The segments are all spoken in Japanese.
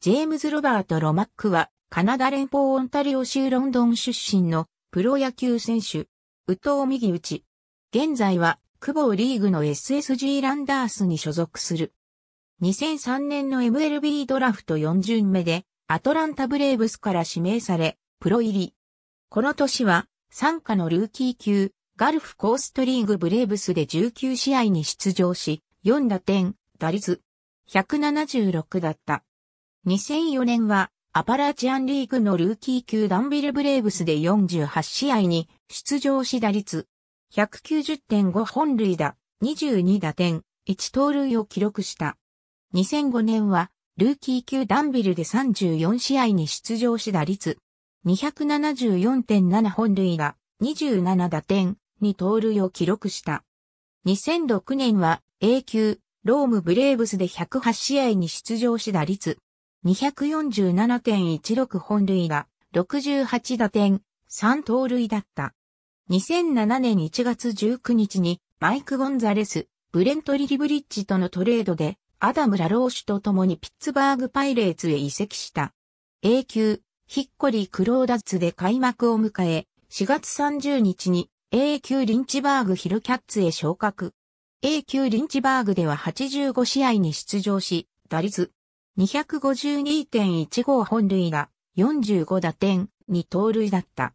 ジェームズ・ロバート・ロマックは、カナダ連邦オンタリオ州ロンドン出身のプロ野球選手、宇藤右打ち。現在は、久保リーグの SSG ランダースに所属する。2003年の MLB ドラフト4巡目で、アトランタブレーブスから指名され、プロ入り。この年は、参加のルーキー級、ガルフコーストリーグブレーブスで19試合に出場し、4打点、打率、176だった。2004年はアパラチアンリーグのルーキー級ダンビルブレーブスで48試合に出場し打率190.5本塁打、22打点、1盗塁を記録した。2005年はルーキー級ダンビルで34試合に出場し打率274.7本塁打、27打点、2盗塁を記録した。2006年は A 級ロームブレーブスで108試合に出場し打率247.16本塁打、68打点、3盗塁だった。2007年1月19日にマイク・ゴンザレス、ブレント・リリブリッジとのトレードで、アダム・ラローシュと共にピッツバーグ・パイレーツへ移籍した。A 級、ヒッコリー・クローダッツで開幕を迎え、4月30日に A 級リンチバーグ・ヒルキャッツへ昇格。A 級リンチバーグでは85試合に出場し、打率252.15本塁打、45打点、に盗塁だった。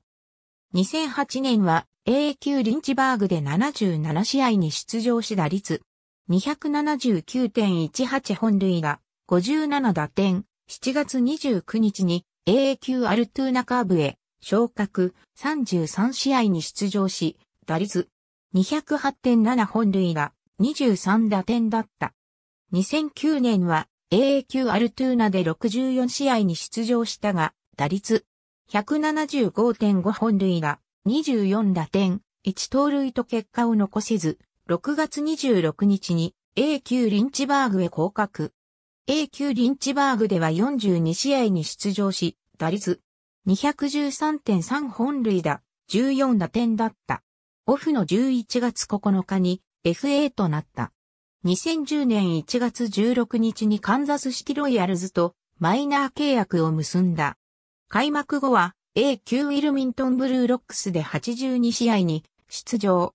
2008年は A 級リンチバーグで77試合に出場し打率279.18本塁打、57打点、7月29日に A 級アルトゥーナカーブへ昇格33試合に出場し、打率208.7本塁打、23打点だった。2009年は AAQ アルトゥーナで64試合に出場したが、打率175.5本塁打、24打点、1盗塁と結果を残せず、6月26日に A 級リンチバーグへ降格。A 級リンチバーグでは42試合に出場し、打率213.3本塁打、14打点だった。オフの11月9日に FA となった。2010年1月16日にカンザスシティロイヤルズとマイナー契約を結んだ。開幕後は A 級ウィルミントンブルーロックスで82試合に出場。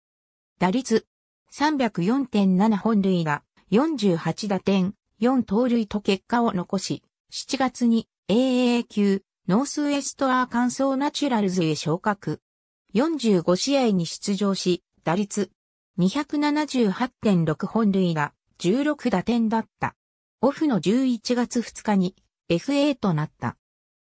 打率304.7本塁打、48打点、4盗塁と結果を残し、7月に AA 級ノースウエストアーカンソーナチュラルズへ昇格。45試合に出場し、打率278.6本塁が16打点だった。オフの11月2日に FA となった。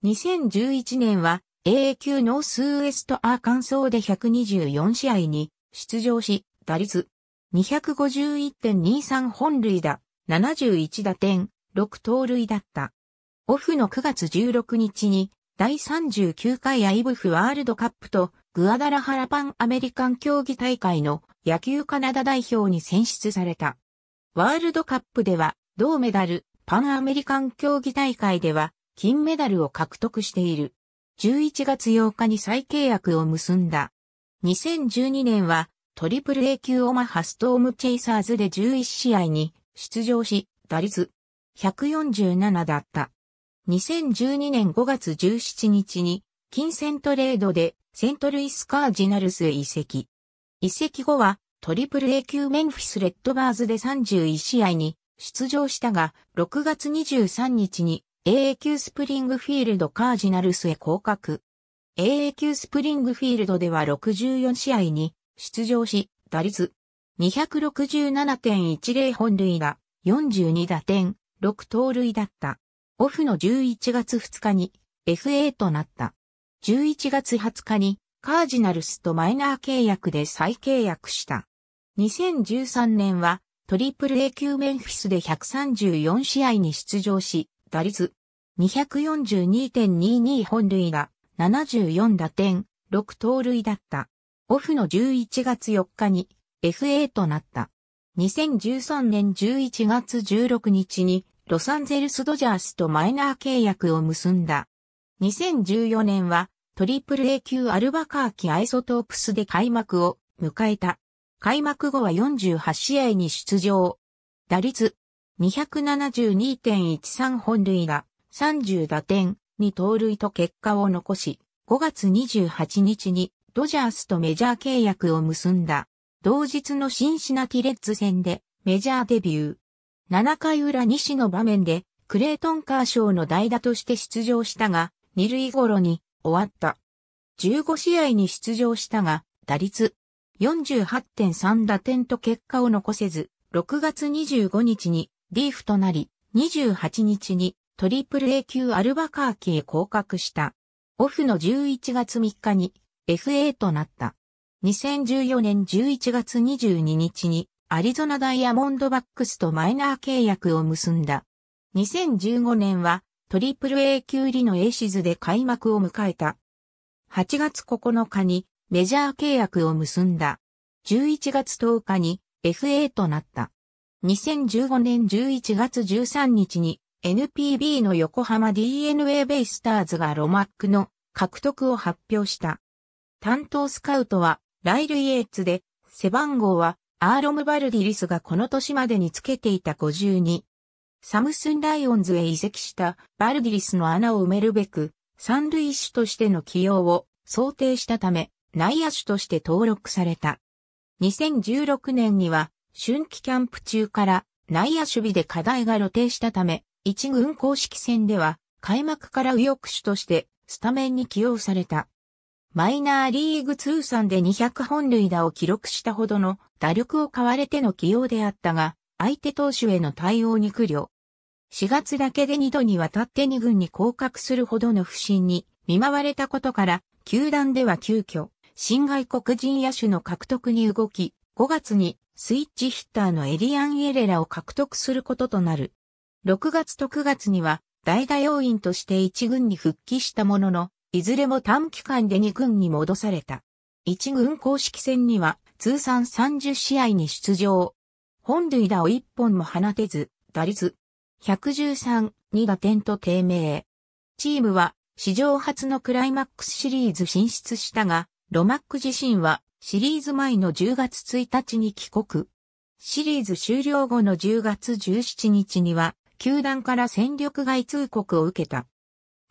2011年は AA 級ノースウエストアーカンソーで124試合に出場し、打率251.23本塁打、71打点、6盗塁だった。オフの9月16日に第39回アイブフワールドカップとグアダラハラパンアメリカン競技大会の野球カナダ代表に選出された。ワールドカップでは銅メダル、パンアメリカン競技大会では金メダルを獲得している。11月8日に再契約を結んだ。2012年はトリプル A 級オマハストームチェイサーズで11試合に出場し、打率147だった。2012年5月17日に金銭トレードでセントルイスカージナルスへ移籍。移籍後は、トリプル A 級メンフィスレッドバーズで31試合に出場したが、6月23日に AA 級スプリングフィールドカージナルスへ降格。AA 級スプリングフィールドでは64試合に出場し、打率267.10本塁打、42打点、6盗塁だった。オフの11月2日に FA となった。11月20日にカージナルスとマイナー契約で再契約した。2013年は、トリプル A 級メンフィスで134試合に出場し、打率242.22本塁が74打点、6盗塁だった。オフの11月4日に FA となった。2013年11月16日にロサンゼルスドジャースとマイナー契約を結んだ。2014年はトリプル A 級アルバカーキアイソトープスで開幕を迎えた。開幕後は48試合に出場。打率272.13本塁打、30打点、に盗塁と結果を残し、5月28日にドジャースとメジャー契約を結んだ。同日のシンシナティレッズ戦でメジャーデビュー。7回裏西の場面でクレイトン・カーショーの代打として出場したが、二塁頃に終わった。15試合に出場したが、打率48.3打点と結果を残せず、6月25日にリーフとなり、28日にトリプル A 級アルバカーキへ降格した。オフの11月3日に FA となった。2014年11月22日にアリゾナダイヤモンドバックスとマイナー契約を結んだ。2015年はトリプル A 級入りのエシズで開幕を迎えた。8月9日にメジャー契約を結んだ。11月10日に FA となった。2015年11月13日に NPB の横浜 DNA ベイスターズがロマックの獲得を発表した。担当スカウトはライル・イエーツで背番号はアーロム・バルディリスがこの年までにつけていた52。サムスンライオンズへ移籍したバルギリスの穴を埋めるべく、三塁手としての起用を想定したため、内野手として登録された。2016年には、春季キャンプ中から内野守備で課題が露呈したため、一軍公式戦では、開幕から右翼手としてスタメンに起用された。マイナーリーグ通算で200本塁打を記録したほどの打力を買われての起用であったが、相手投手への対応に苦慮。4月だけで2度にわたって2軍に降格するほどの不振に見舞われたことから、球団では急遽、新外国人野手の獲得に動き、5月にスイッチヒッターのエリアン・エレラを獲得することとなる。6月と9月には代打要員として1軍に復帰したものの、いずれも短期間で2軍に戻された。1軍公式戦には通算30試合に出場、本塁打を一本も放てず、打率113、2打点と低迷。チームは史上初のクライマックスシリーズ進出したが、ロマック自身はシリーズ前の10月1日に帰国。シリーズ終了後の10月17日には、球団から戦力外通告を受けた。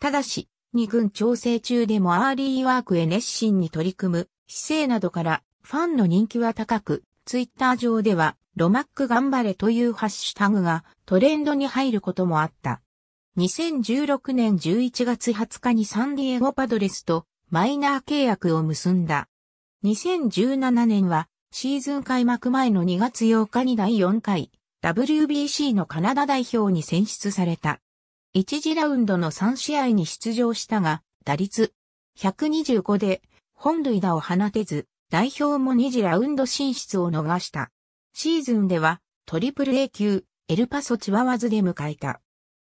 ただし、二軍調整中でもアーリーワークへ熱心に取り組む姿勢などから、ファンの人気は高く、ツイッター上ではロマック頑張れというハッシュタグがトレンドに入ることもあった。2016年11月20日にサンディエゴパドレスとマイナー契約を結んだ。2017年はシーズン開幕前の2月8日に第4回 WBC のカナダ代表に選出された。1次ラウンドの3試合に出場したが、打率125で本塁打を放てず、代表も2次ラウンド進出を逃した。シーズンではトリプル A 級エルパソチワワズで迎えた。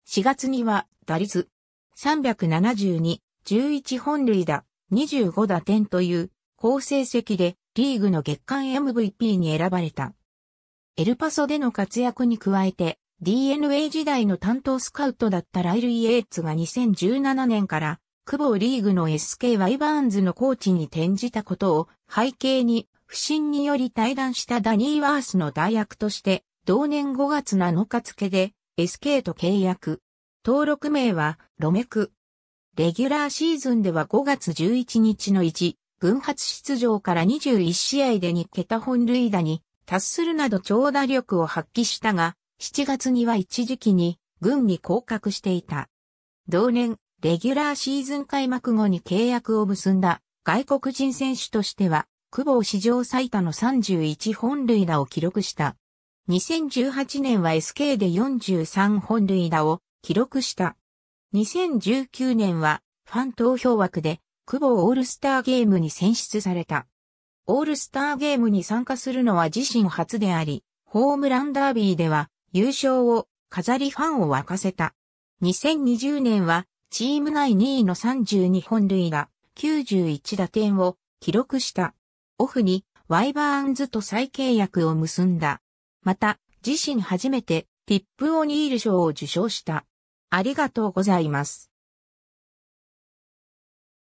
4月には打率372、11本塁打、25打点という好成績でリーグの月間 MVP に選ばれた。エルパソでの活躍に加えて DNA 時代の担当スカウトだったライル・イエーツが2017年から、久保リーグの SK ワイバーンズのコーチに転じたことを背景に不審により退団したダニーワースの代役として、同年5月7日付で SK と契約。登録名はロメク。レギュラーシーズンでは5月11日の1、軍発出場から21試合で2桁本塁打に達するなど長打力を発揮したが、7月には一時期に軍に降格していた。同年、レギュラーシーズン開幕後に契約を結んだ外国人選手としては久保史上最多の31本塁打を記録した。2018年は SK で43本塁打を記録した。2019年はファン投票枠で久保オールスターゲームに選出された。オールスターゲームに参加するのは自身初であり、ホームランダービーでは優勝を飾りファンを沸かせた。2020年はチーム内2位の32本塁打、91打点を記録した。オフにワイバーンズと再契約を結んだ。また、自身初めてティップ・オニール賞を受賞した。ありがとうございます。